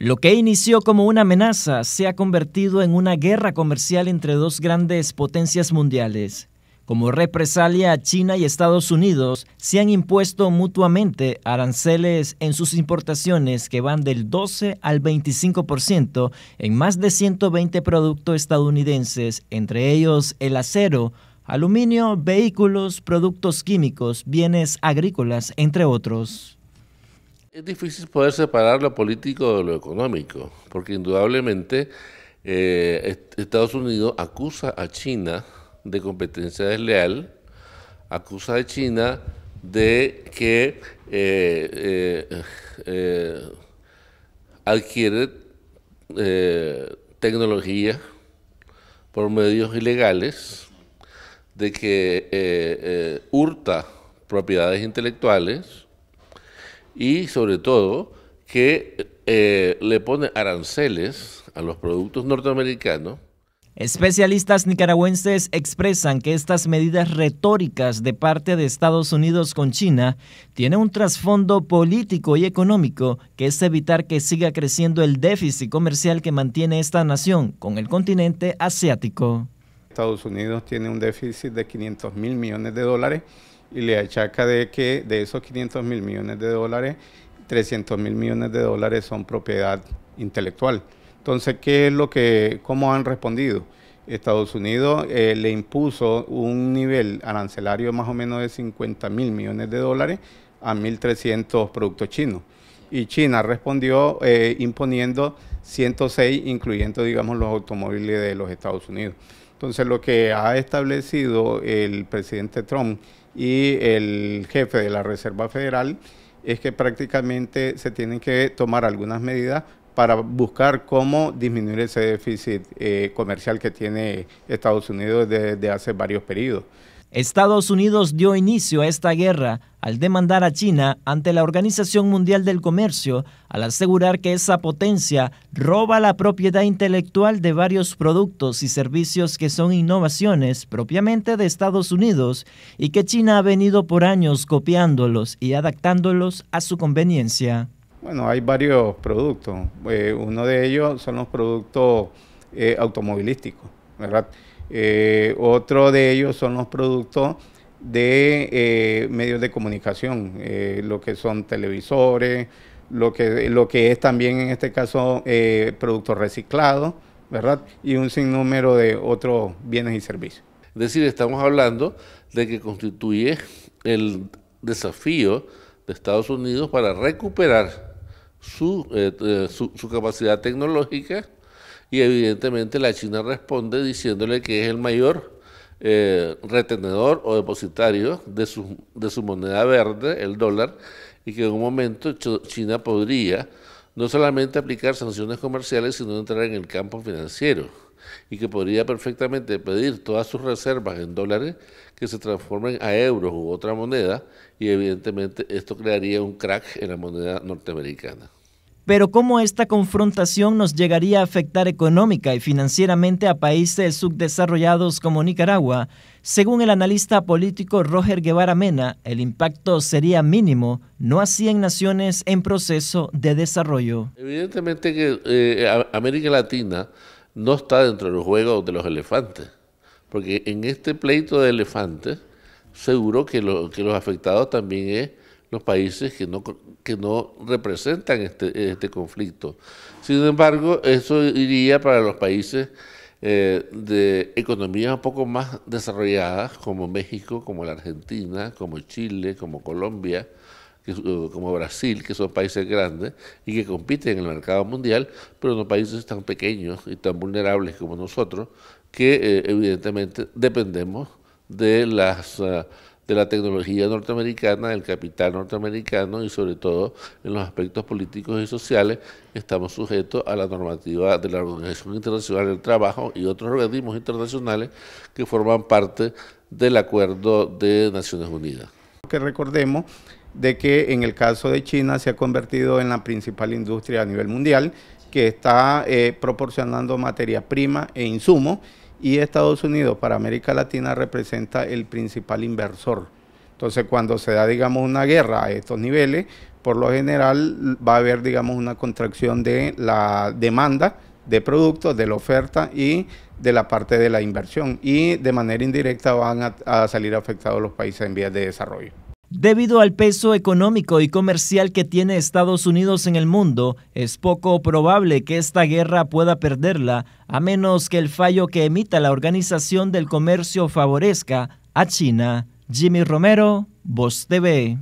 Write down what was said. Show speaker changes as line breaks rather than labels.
Lo que inició como una amenaza se ha convertido en una guerra comercial entre dos grandes potencias mundiales. Como represalia, China y Estados Unidos se han impuesto mutuamente aranceles en sus importaciones que van del 12 al 25% en más de 120 productos estadounidenses, entre ellos el acero, aluminio, vehículos, productos químicos, bienes agrícolas, entre otros.
Es difícil poder separar lo político de lo económico, porque indudablemente eh, Estados Unidos acusa a China de competencia desleal, acusa a China de que eh, eh, adquiere tecnología por medios ilegales, de que hurta propiedades intelectuales, y sobre todo que eh, le pone aranceles a los productos norteamericanos.
Especialistas nicaragüenses expresan que estas medidas retóricas de parte de Estados Unidos con China tienen un trasfondo político y económico que es evitar que siga creciendo el déficit comercial que mantiene esta nación con el continente asiático.
Estados Unidos tiene un déficit de 500 mil millones de dólares y le achaca de que de esos 500 mil millones de dólares, 300 mil millones de dólares son propiedad intelectual. Entonces, ¿qué es lo que, cómo han respondido? Estados Unidos eh, le impuso un nivel arancelario más o menos de 50 mil millones de dólares a 1.300 productos chinos. Y China respondió eh, imponiendo 106, incluyendo, digamos, los automóviles de los Estados Unidos. Entonces, lo que ha establecido el presidente Trump y el jefe de la Reserva Federal es que prácticamente se tienen que tomar algunas medidas para buscar cómo disminuir ese déficit eh, comercial que tiene Estados Unidos desde, desde hace varios periodos.
Estados Unidos dio inicio a esta guerra al demandar a China ante la Organización Mundial del Comercio al asegurar que esa potencia roba la propiedad intelectual de varios productos y servicios que son innovaciones propiamente de Estados Unidos y que China ha venido por años copiándolos y adaptándolos a su conveniencia.
Bueno, hay varios productos. Eh, uno de ellos son los productos eh, automovilísticos ¿verdad? Eh, otro de ellos son los productos de eh, medios de comunicación, eh, lo que son televisores, lo que, lo que es también en este caso producto reciclado, ¿verdad? Y un sinnúmero de otros
bienes y servicios. Es decir, estamos hablando de que constituye el desafío de Estados Unidos para recuperar su capacidad tecnológica y evidentemente la China responde diciéndole que es el mayor eh, retenedor o depositario de su, de su moneda verde, el dólar, y que en un momento China podría no solamente aplicar sanciones comerciales, sino entrar en el campo financiero y que podría perfectamente pedir todas sus reservas en dólares que se transformen a euros u otra moneda y evidentemente esto crearía un crack en la moneda norteamericana
pero cómo esta confrontación nos llegaría a afectar económica y financieramente a países subdesarrollados como Nicaragua, según el analista político Roger Guevara Mena, el impacto sería mínimo, no así en naciones en proceso de desarrollo.
Evidentemente que eh, América Latina no está dentro de los juegos de los elefantes, porque en este pleito de elefantes, seguro que, lo, que los afectados también es países que no, que no representan este, este, conflicto. Sin embargo, eso iría para los países eh, de economías un poco más desarrolladas, como México, como la Argentina, como Chile, como Colombia, eh, como Brasil, que son países grandes y que compiten en el mercado mundial, pero no países tan pequeños y tan vulnerables como nosotros, que eh, evidentemente dependemos de las... Ah, de la tecnología norteamericana, del capital norteamericano y sobre todo en los aspectos políticos y sociales estamos sujetos a la normativa de la Organización Internacional del Trabajo y otros organismos internacionales que forman parte del acuerdo de Naciones Unidas. Que
recordemos de que en el caso de China se ha convertido en la principal industria a nivel mundial que está eh, proporcionando materia prima e insumos y Estados Unidos para América Latina representa el principal inversor. Entonces, cuando se da, digamos, una guerra a estos niveles, por lo general va a haber, digamos, una contracción de la demanda de productos, de la oferta y de la parte de la inversión. Y de manera indirecta van a, salir afectados los países en vías de desarrollo.
Debido al peso económico y comercial que tiene Estados Unidos en el mundo, es poco probable que esta guerra pueda perderla, a menos que el fallo que emita la Organización del Comercio favorezca a China. Jimmy Romero, Voz TV.